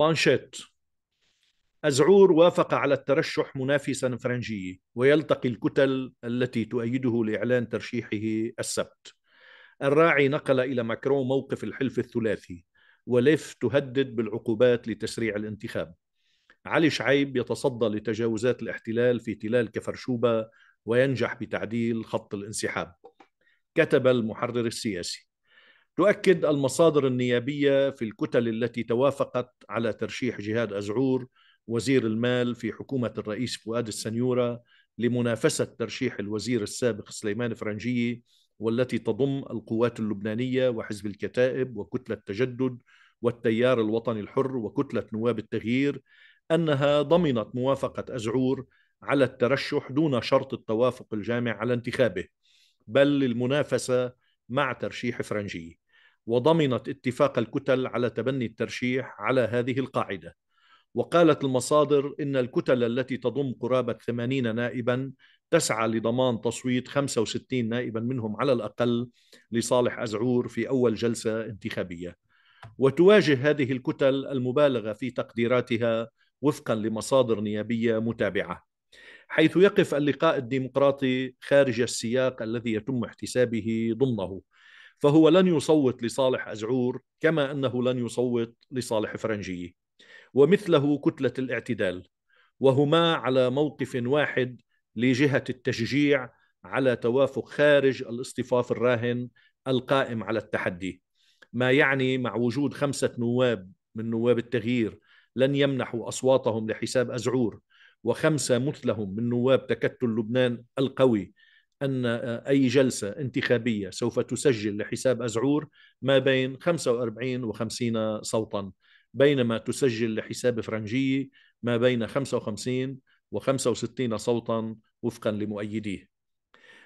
مانشيت أزعور وافق على الترشح منافسا فرنجي ويلتقي الكتل التي تؤيده لإعلان ترشيحه السبت الراعي نقل إلى ماكرون موقف الحلف الثلاثي وليف تهدد بالعقوبات لتسريع الانتخاب علي شعيب يتصدى لتجاوزات الاحتلال في تلال كفرشوبة وينجح بتعديل خط الانسحاب كتب المحرر السياسي تؤكد المصادر النيابية في الكتل التي توافقت على ترشيح جهاد أزعور وزير المال في حكومة الرئيس فؤاد السنيورة لمنافسة ترشيح الوزير السابق سليمان فرنجية والتي تضم القوات اللبنانية وحزب الكتائب وكتلة تجدد والتيار الوطني الحر وكتلة نواب التغيير أنها ضمنت موافقة أزعور على الترشح دون شرط التوافق الجامع على انتخابه بل للمنافسة مع ترشيح فرنجية وضمنت اتفاق الكتل على تبني الترشيح على هذه القاعده وقالت المصادر ان الكتل التي تضم قرابه 80 نائبا تسعى لضمان تصويت 65 نائبا منهم على الاقل لصالح ازعور في اول جلسه انتخابيه وتواجه هذه الكتل المبالغه في تقديراتها وفقا لمصادر نيابيه متابعه حيث يقف اللقاء الديمقراطي خارج السياق الذي يتم احتسابه ضمنه فهو لن يصوت لصالح أزعور كما أنه لن يصوت لصالح فرنجية ومثله كتلة الاعتدال وهما على موقف واحد لجهة التشجيع على توافق خارج الاصطفاف الراهن القائم على التحدي ما يعني مع وجود خمسة نواب من نواب التغيير لن يمنحوا أصواتهم لحساب أزعور وخمسة مثلهم من نواب تكتل لبنان القوي ان آه، اي جلسه انتخابيه سوف تسجل لحساب ازعور ما بين 45 و 50 صوتا بينما تسجل لحساب فرنجي ما بين 55 و 65 صوتا وفقا لمؤيديه.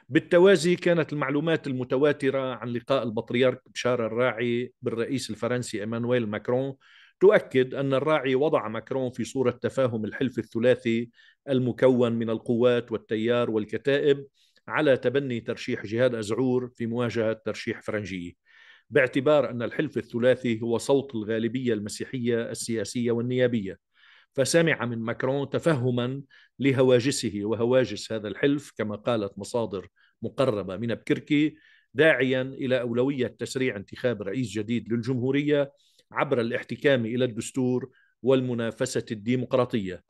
بالتوازي كانت المعلومات المتواتره عن لقاء البطريرك بشار الراعي بالرئيس الفرنسي ايمانويل ماكرون تؤكد ان الراعي وضع ماكرون في صوره تفاهم الحلف الثلاثي المكون من القوات والتيار والكتائب على تبني ترشيح جهاد أزعور في مواجهة ترشيح فرنجي باعتبار أن الحلف الثلاثي هو صوت الغالبية المسيحية السياسية والنيابية فسمع من ماكرون تفهما لهواجسه وهواجس هذا الحلف كما قالت مصادر مقربة من بكركي داعيا إلى أولوية تسريع انتخاب رئيس جديد للجمهورية عبر الاحتكام إلى الدستور والمنافسة الديمقراطية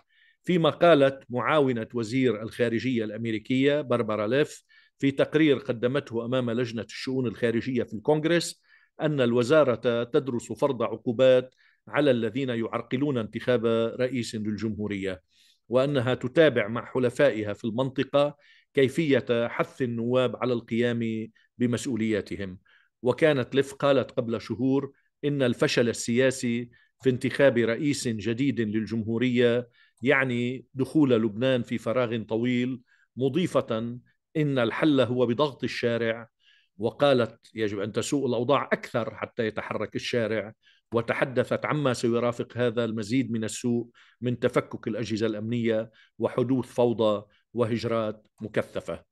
فيما قالت معاونة وزير الخارجية الأمريكية باربرا ليف في تقرير قدمته أمام لجنة الشؤون الخارجية في الكونغرس أن الوزارة تدرس فرض عقوبات على الذين يعرقلون انتخاب رئيس للجمهورية وأنها تتابع مع حلفائها في المنطقة كيفية حث النواب على القيام بمسؤولياتهم وكانت ليف قالت قبل شهور إن الفشل السياسي في انتخاب رئيس جديد للجمهورية يعني دخول لبنان في فراغ طويل مضيفة إن الحل هو بضغط الشارع وقالت يجب أن تسوء الأوضاع أكثر حتى يتحرك الشارع وتحدثت عما سيرافق هذا المزيد من السوء من تفكك الأجهزة الأمنية وحدوث فوضى وهجرات مكثفة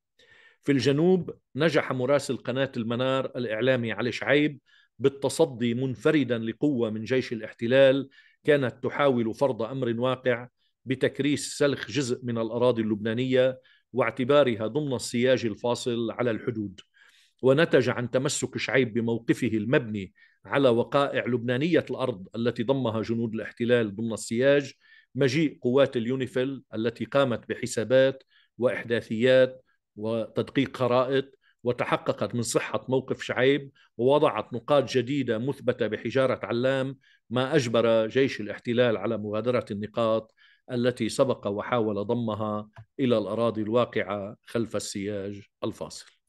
في الجنوب نجح مراسل قناة المنار الإعلامي علي شعيب بالتصدي منفردا لقوة من جيش الاحتلال كانت تحاول فرض أمر واقع بتكريس سلخ جزء من الاراضي اللبنانيه واعتبارها ضمن السياج الفاصل على الحدود ونتج عن تمسك شعيب بموقفه المبني على وقائع لبنانيه الارض التي ضمها جنود الاحتلال ضمن السياج مجيء قوات اليونيفيل التي قامت بحسابات واحداثيات وتدقيق خرائط وتحققت من صحة موقف شعيب ووضعت نقاط جديدة مثبتة بحجارة علام ما أجبر جيش الاحتلال على مغادرة النقاط التي سبق وحاول ضمها الى الاراضي الواقعه خلف السياج الفاصل